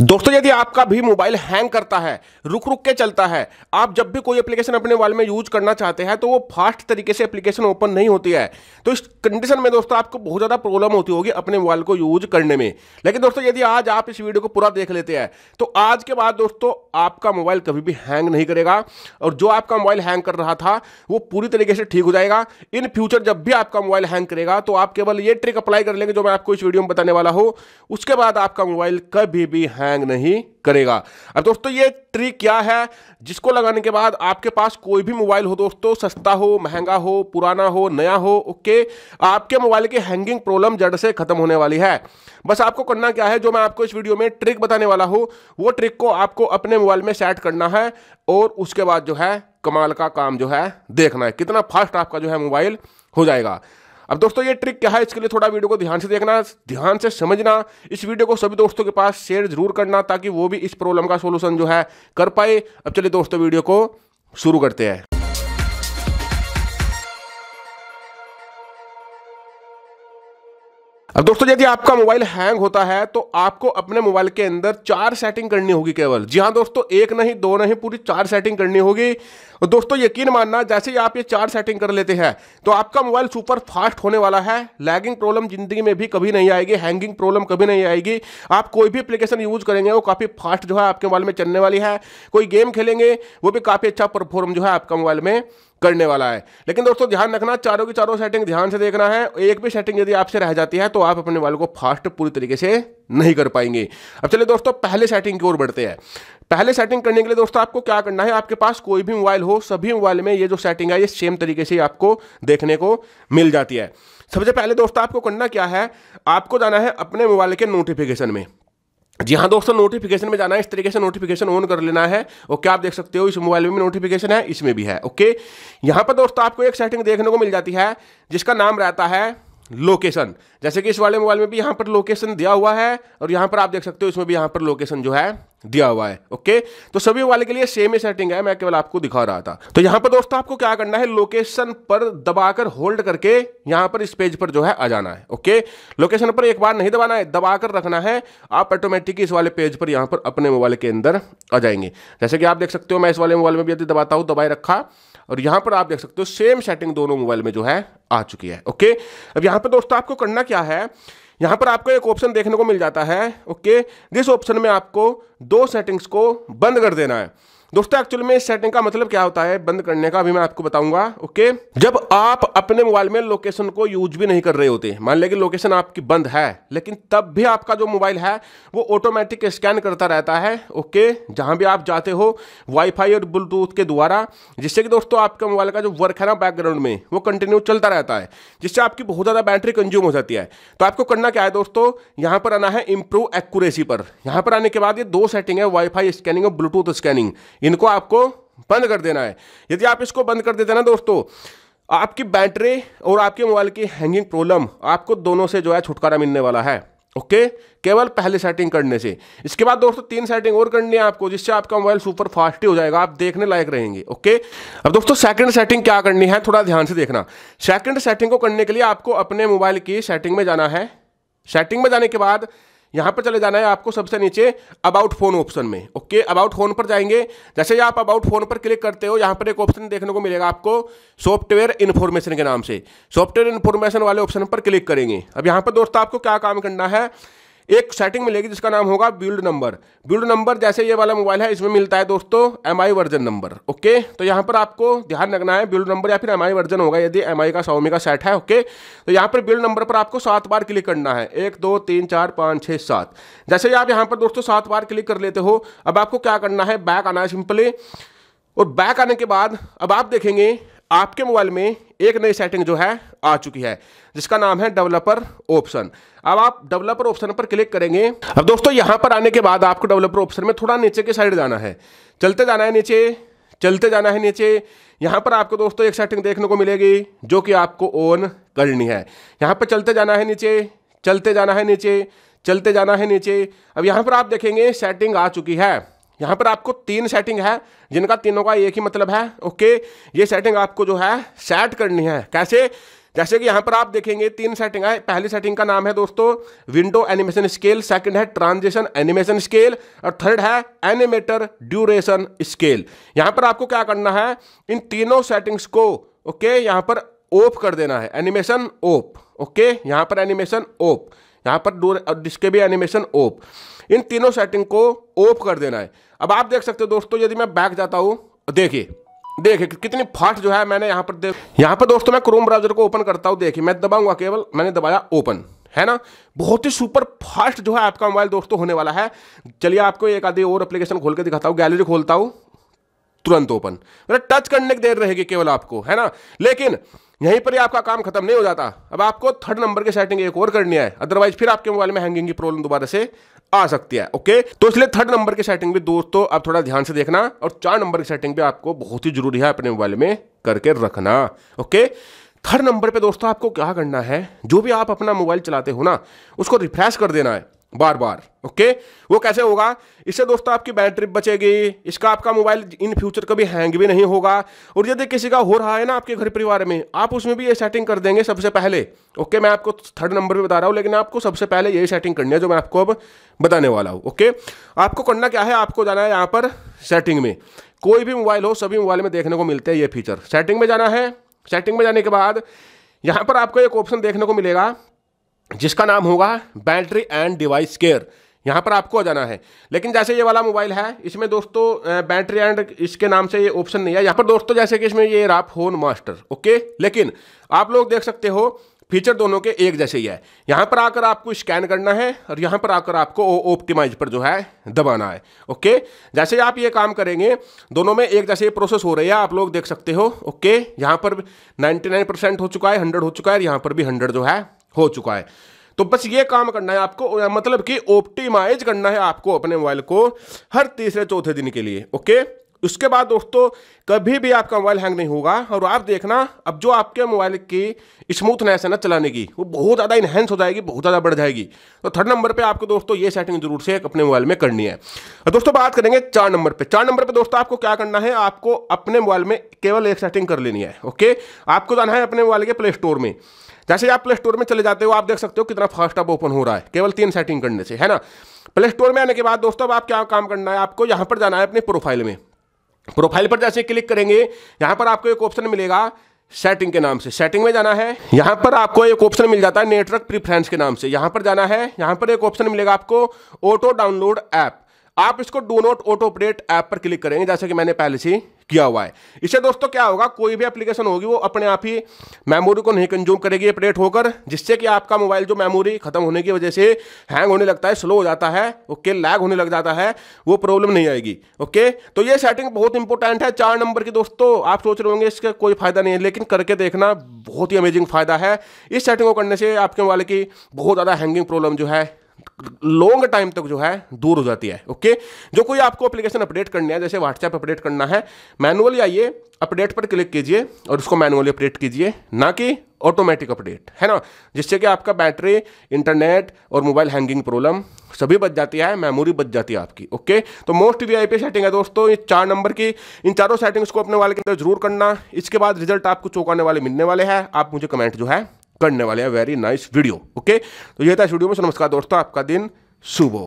दोस्तों यदि आपका भी मोबाइल हैंग करता है रुक रुक के चलता है आप जब भी कोई एप्लीकेशन अपने मोबाइल में यूज करना चाहते हैं तो वो फास्ट तरीके से एप्लीकेशन ओपन नहीं होती है तो इस कंडीशन में दोस्तों आपको बहुत ज़्यादा प्रॉब्लम होती होगी अपने मोबाइल को यूज करने में लेकिन दोस्तों यदि आज आप इस वीडियो को पूरा देख लेते हैं तो आज के बाद दोस्तों आपका मोबाइल कभी भी हैंग नहीं करेगा और जो आपका मोबाइल हैंग कर रहा था वो पूरी तरीके से ठीक हो जाएगा इन फ्यूचर जब भी आपका मोबाइल हैंग करेगा तो आप केवल ये ट्रिक अप्लाई कर लेंगे जो मैं आपको इस वीडियो में बताने वाला हूँ उसके बाद आपका मोबाइल कभी भी हैंग हैंग नहीं करेगा अब दोस्तों ये ट्रिक क्या है जिसको लगाने के बाद आपके पास कोई भी मोबाइल हो दोस्तों सस्ता हो महंगा हो पुराना हो नया हो ओके आपके मोबाइल की हैंगिंग प्रॉब्लम जड़ से खत्म होने वाली है बस आपको करना क्या है जो मैं आपको इस वीडियो में ट्रिक बताने वाला हूँ वो ट्रिक को आपको अपने मोबाइल में सेट करना है और उसके बाद जो है कमाल का काम जो है देखना है कितना फास्ट आपका जो है मोबाइल हो जाएगा अब दोस्तों ये ट्रिक क्या है इसके लिए थोड़ा वीडियो को ध्यान से देखना ध्यान से समझना इस वीडियो को सभी दोस्तों के पास शेयर जरूर करना ताकि वो भी इस प्रॉब्लम का सोल्यूशन जो है कर पाए अब चलिए दोस्तों वीडियो को शुरू करते हैं अब दोस्तों यदि आपका मोबाइल हैंग होता है तो आपको अपने मोबाइल के अंदर चार सेटिंग करनी होगी केवल जी हाँ दोस्तों एक नहीं दो नहीं पूरी चार सेटिंग करनी होगी और दोस्तों यकीन मानना जैसे ही आप ये चार सेटिंग कर लेते हैं तो आपका मोबाइल सुपर फास्ट होने वाला है लैगिंग प्रॉब्लम जिंदगी में भी कभी नहीं आएगी हैंगिंग प्रॉब्लम कभी नहीं आएगी आप कोई भी अप्लीकेशन यूज करेंगे वो काफ़ी फास्ट जो है आपके मोबाइल में चलने वाली है कोई गेम खेलेंगे वो भी काफ़ी अच्छा परफॉर्म जो है आपका मोबाइल में करने वाला है लेकिन दोस्तों ध्यान रखना चारों की चारों सेटिंग ध्यान से देखना है एक भी सेटिंग यदि आपसे रह जाती है तो आप अपने वाल को फास्ट पूरी तरीके से नहीं कर पाएंगे अब चलिए दोस्तों पहले सेटिंग की ओर बढ़ते हैं पहले सेटिंग करने के लिए दोस्तों आपको क्या करना है आपके पास कोई भी मोबाइल हो सभी मोबाइल में ये जो सेटिंग है ये सेम तरीके से आपको देखने को मिल जाती है सबसे पहले दोस्तों आपको करना क्या है आपको जाना है अपने मोबाइल के नोटिफिकेशन में जी हाँ दोस्तों नोटिफिकेशन में जाना है इस तरीके से नोटिफिकेशन ऑन कर लेना है ओके आप देख सकते हो इस मोबाइल में भी नोटिफिकेशन है इसमें भी है ओके यहाँ पर दोस्तों आपको एक सेटिंग देखने को मिल जाती है जिसका नाम रहता है लोकेशन जैसे कि इस वाले मोबाइल में भी यहां पर लोकेशन दिया हुआ है और यहां पर आप देख सकते हो इसमें भी यहां पर लोकेशन जो है दिया हुआ है ओके तो सभी वाले के लिए सेम ही सेटिंग है मैं केवल आपको दिखा रहा था तो यहां पर दोस्तों आपको क्या करना है लोकेशन पर दबाकर होल्ड करके यहां पर इस पेज पर जो है आ जाना है ओके लोकेशन पर एक बार नहीं दबाना है दबाकर रखना है आप ऑटोमेटिक इस वाले पेज पर यहां पर अपने मोबाइल के अंदर आ जाएंगे जैसे कि आप देख सकते हो मैं इस वाले मोबाइल में भी यदि दबाता हूं दबाए रखा और यहां पर आप देख सकते हो सेम सेटिंग दोनों मोबाइल में जो है आ चुकी है ओके अब यहां पर दोस्तों आपको करना क्या है यहां पर आपको एक ऑप्शन देखने को मिल जाता है ओके जिस ऑप्शन में आपको दो सेटिंग्स को बंद कर देना है दोस्तों एक्चुअल में इस सेटिंग का मतलब क्या होता है बंद करने का अभी मैं आपको बताऊंगा ओके जब आप अपने मोबाइल में लोकेशन को यूज भी नहीं कर रहे होते मान लिया कि लोकेशन आपकी बंद है लेकिन तब भी आपका जो मोबाइल है वो ऑटोमेटिक स्कैन करता रहता है ओके जहां भी आप जाते हो वाईफाई और ब्लूटूथ के द्वारा जिससे कि दोस्तों आपके मोबाइल का जो वर्क है ना बैकग्राउंड में वो कंटिन्यू चलता रहता है जिससे आपकी बहुत ज़्यादा बैटरी कंज्यूम हो जाती है तो आपको करना क्या है दोस्तों यहां पर आना है इंप्रूव एक्यूरेसी पर यहां पर आने के बाद ये दो सेटिंग है वाईफाई स्कैनिंग और ब्लूटूथ स्कैनिंग इनको आपको बंद कर देना है यदि आप इसको बंद कर देते हैं ना दोस्तों आपकी बैटरी और आपके मोबाइल की हैंगिंग प्रॉब्लम आपको दोनों से जो है छुटकारा मिलने वाला है ओके केवल पहले सेटिंग करने से इसके बाद दोस्तों तीन सेटिंग और करनी है आपको जिससे आपका मोबाइल सुपर फास्ट ही हो जाएगा आप देखने लायक रहेंगे ओके अब दोस्तों सेकंड सेटिंग क्या करनी है थोड़ा ध्यान से देखना सेकंड सेटिंग को करने के लिए आपको अपने मोबाइल की सेटिंग में जाना है सेटिंग में जाने के बाद यहाँ पर चले जाना है आपको सबसे नीचे अबाउट फोन ऑप्शन में ओके अबाउट फोन पर जाएंगे जैसे आप अबाउट फोन पर क्लिक करते हो यहां पर एक ऑप्शन देखने को मिलेगा आपको सॉफ्टवेयर इन्फॉर्मेशन के नाम से सॉफ्टवेयर इन्फॉर्मेशन वाले ऑप्शन पर क्लिक करेंगे अब यहां पर दोस्तों आपको क्या काम करना है एक सेटिंग मिलेगी जिसका नाम होगा बिल्ड नंबर बिल्ड नंबर जैसे ये वाला मोबाइल है इसमें मिलता है दोस्तों एम वर्जन नंबर ओके तो यहाँ पर आपको ध्यान रखना है बिल्ड नंबर या फिर एम वर्जन होगा यदि एम का सौमी का सेट है ओके तो यहाँ पर बिल्ड नंबर पर आपको सात बार क्लिक करना है एक दो तीन चार पाँच छः सात जैसे ही आप यहाँ पर दोस्तों सात बार क्लिक कर लेते हो अब आपको क्या करना है बैक आना है सिंपली और बैक आने के बाद अब आप देखेंगे आपके मोबाइल में एक नई सेटिंग जो है आ चुकी है जिसका नाम है डेवलपर ऑप्शन अब आप डेवलपर ऑप्शन पर क्लिक करेंगे अब दोस्तों यहां पर आने के बाद आपको डेवलपर ऑप्शन में थोड़ा नीचे के साइड जाना है चलते जाना है नीचे चलते जाना है नीचे यहां पर आपको दोस्तों एक सेटिंग देखने को मिलेगी जो कि आपको ऑन करनी है यहां पर चलते जाना है नीचे चलते जाना है नीचे चलते जाना है नीचे अब यहां पर आप देखेंगे सेटिंग आ चुकी है यहाँ पर आपको तीन सेटिंग है जिनका तीनों का एक ही मतलब है ओके ये सेटिंग आपको जो है सेट करनी है कैसे जैसे कि यहाँ पर आप देखेंगे तीन सेटिंग है पहली सेटिंग का नाम है दोस्तों विंडो एनिमेशन स्केल सेकंड है ट्रांजिशन एनिमेशन स्केल और थर्ड है एनिमेटर ड्यूरेशन स्केल यहाँ पर आपको क्या करना है इन तीनों सेटिंग्स को ओके यहाँ पर ऑफ कर देना है एनिमेशन ऑफ ओके यहाँ पर एनिमेशन ओप यहाँ पर डोर डिस्के भी एनिमेशन ओप इन तीनों सेटिंग को ओप कर देना है अब आप देख सकते हो दोस्तों यदि मैं बैक जाता हूँ देखिए देखिए कितनी फास्ट जो है मैंने यहाँ पर देख यहाँ पर दोस्तों मैं क्रोम ब्राउजर को ओपन करता हूँ देखिए मैं दबाऊंगा केवल मैंने दबाया ओपन है ना बहुत ही सुपर फास्ट जो है आपका मोबाइल दोस्तों होने वाला है चलिए आपको एक आधी और एप्लीकेशन खोल के दिखाता हूँ गैलरी खोलता हूँ तुरंत ओपन मतलब टच करने की देर रहेगी केवल आपको है ना लेकिन यहीं पर ही आपका काम खत्म नहीं हो जाता अब आपको थर्ड नंबर की सेटिंग एक और करनी है अदरवाइज फिर आपके मोबाइल में हैंगिंग की प्रॉब्लम दोबारा से आ सकती है ओके तो इसलिए थर्ड नंबर की सेटिंग भी दोस्तों आप थोड़ा ध्यान से देखना और चार नंबर की सेटिंग भी आपको बहुत ही जरूरी है अपने मोबाइल में करके रखना ओके थर्ड नंबर पे दोस्तों आपको क्या करना है जो भी आप अपना मोबाइल चलाते हो ना उसको रिफ्रेश कर देना है बार बार ओके वो कैसे होगा इससे दोस्तों आपकी बैटरी बचेगी इसका आपका मोबाइल इन फ्यूचर कभी हैंग भी नहीं होगा और यदि किसी का हो रहा है ना आपके घर परिवार में आप उसमें भी ये सेटिंग कर देंगे सबसे पहले ओके मैं आपको थर्ड नंबर पे बता रहा हूँ लेकिन आपको सबसे पहले यही सेटिंग करनी है जो मैं आपको अब बताने वाला हूँ ओके आपको करना क्या है आपको जाना है यहाँ पर सेटिंग में कोई भी मोबाइल हो सभी मोबाइल में देखने को मिलते हैं ये फीचर सेटिंग में जाना है सेटिंग में जाने के बाद यहाँ पर आपको एक ऑप्शन देखने को मिलेगा जिसका नाम होगा बैटरी एंड डिवाइस केयर यहाँ पर आपको आ जाना है लेकिन जैसे ये वाला मोबाइल है इसमें दोस्तों बैटरी एंड इसके नाम से ये ऑप्शन नहीं है यहाँ पर दोस्तों जैसे कि इसमें ये रहा फोन मास्टर ओके लेकिन आप लोग देख सकते हो फीचर दोनों के एक जैसे ही है यहाँ पर आकर आपको स्कैन करना है और यहाँ पर आकर आपको ऑप्टिमाइज पर जो है दबाना है ओके जैसे आप ये काम करेंगे दोनों में एक जैसे प्रोसेस हो रही है आप लोग देख सकते हो ओके यहाँ पर 99 परसेंट हो चुका है 100 हो चुका है यहाँ पर भी 100 जो है हो चुका है तो बस ये काम करना है आपको मतलब कि ऑप्टिमाइज करना है आपको अपने मोबाइल को हर तीसरे चौथे दिन के लिए ओके उसके बाद दोस्तों कभी भी आपका मोबाइल हैंग नहीं होगा और आप देखना अब जो आपके मोबाइल की स्मूथनेस है ना चलाने की वो बहुत ज़्यादा इन्हेंस हो जाएगी बहुत ज़्यादा बढ़ जाएगी तो थर्ड नंबर पे आपको दोस्तों ये सेटिंग जरूर से अपने मोबाइल में करनी है और दोस्तों बात करेंगे चार नंबर पे चार नंबर पर दोस्तों आपको क्या करना है आपको अपने मोबाइल में केवल एक सेटिंग कर लेनी है ओके आपको जाना है अपने मोबाइल के प्ले स्टोर में जैसे आप प्ले स्टोर में चले जाते हो आप देख सकते हो कितना फास्ट अब ओपन हो रहा है केवल तीन सेटिंग करने से है ना प्ले स्टोर में आने के बाद दोस्तों अब आप क्या काम करना है आपको यहाँ पर जाना है अपने प्रोफाइल में प्रोफाइल पर जैसे क्लिक करेंगे यहाँ पर आपको एक ऑप्शन मिलेगा सेटिंग के नाम से सेटिंग में जाना है यहाँ पर आपको एक ऑप्शन मिल जाता है नेटवर्क प्रीफ्रेंस के नाम से यहाँ पर जाना है यहाँ पर एक ऑप्शन मिलेगा आपको ऑटो डाउनलोड ऐप आप इसको do not auto operate app पर क्लिक करेंगे जैसे कि मैंने पहले से किया हुआ है इससे दोस्तों क्या होगा कोई भी एप्लीकेशन होगी वो अपने आप ही मेमोरी को नहीं कंज्यूम करेगी अपडेट होकर जिससे कि आपका मोबाइल जो मेमोरी खत्म होने की वजह से हैंग होने लगता है स्लो हो जाता है ओके लैग होने लग जाता है वो प्रॉब्लम नहीं आएगी ओके तो ये सेटिंग बहुत इंपॉर्टेंट है चार नंबर की दोस्तों आप सोच रहे होंगे इसका कोई फायदा नहीं है लेकिन करके देखना बहुत ही अमेजिंग फायदा है इस सेटिंग को करने से आपके मोबाइल की बहुत ज़्यादा हैंगिंग प्रॉब्लम जो है लॉन्ग टाइम तक जो है दूर हो जाती है ओके जो कोई आपको एप्लीकेशन अपडेट करनी है जैसे व्हाट्सएप अपडेट करना है मैनुअली आइए अपडेट पर क्लिक कीजिए और उसको मैनुअली अपडेट कीजिए ना कि ऑटोमेटिक अपडेट है ना जिससे कि आपका बैटरी इंटरनेट और मोबाइल हैंगिंग प्रॉब्लम सभी बच जाती है मेमोरी बच जाती है आपकी ओके तो मोस्ट वीआईपी सेटिंग है दोस्तों ये चार नंबर की इन चारों सेटिंग्स को अपने वाले के अंदर जरूर करना इसके बाद रिजल्ट आपको चौंकाने वाले मिलने वाले हैं आप मुझे कमेंट जो है करने वाले हैं वेरी नाइस वीडियो ओके तो यह था इस वीडियो में नमस्कार दोस्तों आपका दिन शुभ हो